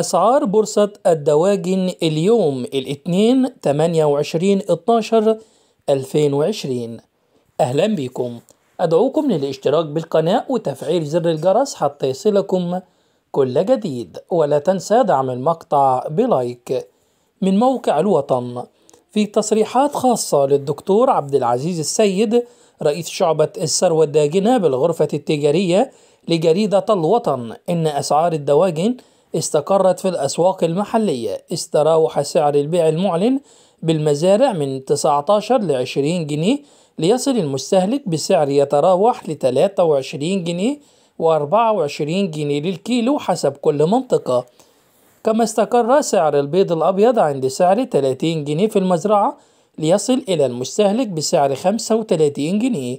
أسعار بورصة الدواجن اليوم الاثنين 28 12 2020 أهلا بكم أدعوكم للاشتراك بالقناة وتفعيل زر الجرس حتى يصلكم كل جديد ولا تنسى دعم المقطع بلايك من موقع الوطن في تصريحات خاصة للدكتور عبد العزيز السيد رئيس شعبة الثروة الداجنة بالغرفة التجارية لجريدة الوطن إن أسعار الدواجن استقرت في الأسواق المحلية استراوح سعر البيع المعلن بالمزارع من 19 ل 20 جنيه ليصل المستهلك بسعر يتراوح ل 23 جنيه و24 جنيه للكيلو حسب كل منطقة كما استقر سعر البيض الأبيض عند سعر 30 جنيه في المزرعة ليصل إلى المستهلك بسعر 35 جنيه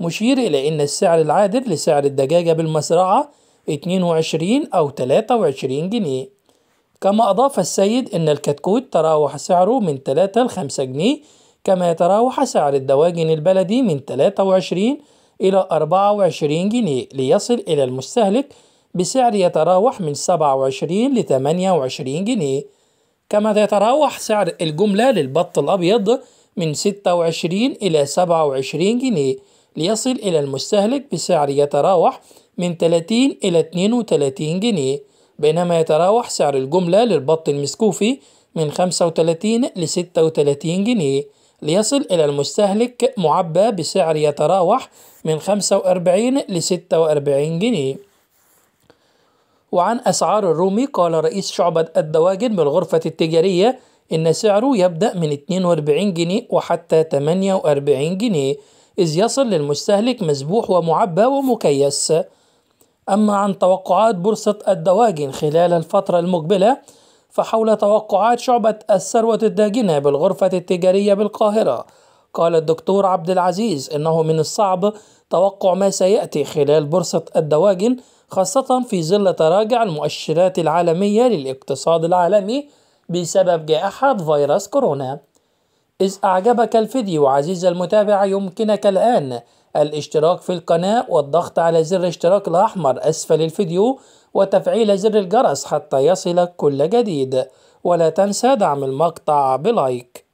مشير إلى أن السعر العادل لسعر الدجاجة بالمزرعة 22 أو 23 جنيه كما أضاف السيد أن الكتكوت تراوح سعره من 3 ل 5 جنيه كما يتراوح سعر الدواجن البلدي من 23 إلى 24 جنيه ليصل إلى المستهلك بسعر يتراوح من 27 ل 28 جنيه كما يتراوح سعر الجملة للبط الأبيض من 26 إلى 27 جنيه ليصل إلى المستهلك بسعر يتراوح من 30 إلى 32 جنيه بينما يتراوح سعر الجملة للبط المسكوفي من 35 ل 36 جنيه ليصل إلى المستهلك معبى بسعر يتراوح من 45 ل 46 جنيه وعن أسعار الرومي قال رئيس شعبة الدواجن بالغرفة التجارية إن سعره يبدأ من 42 جنيه وحتى 48 جنيه إذ يصل للمستهلك مسبوح ومعبى ومكيس أما عن توقعات بورصة الدواجن خلال الفترة المقبلة فحول توقعات شعبة الثروة الداجنة بالغرفة التجارية بالقاهرة قال الدكتور عبد العزيز إنه من الصعب توقع ما سيأتي خلال بورصة الدواجن خاصة في ظل تراجع المؤشرات العالمية للاقتصاد العالمي بسبب جائحة فيروس كورونا إذ أعجبك الفيديو عزيزي المتابع يمكنك الآن الاشتراك في القناة والضغط على زر اشتراك الأحمر أسفل الفيديو وتفعيل زر الجرس حتى يصلك كل جديد ولا تنسى دعم المقطع بلايك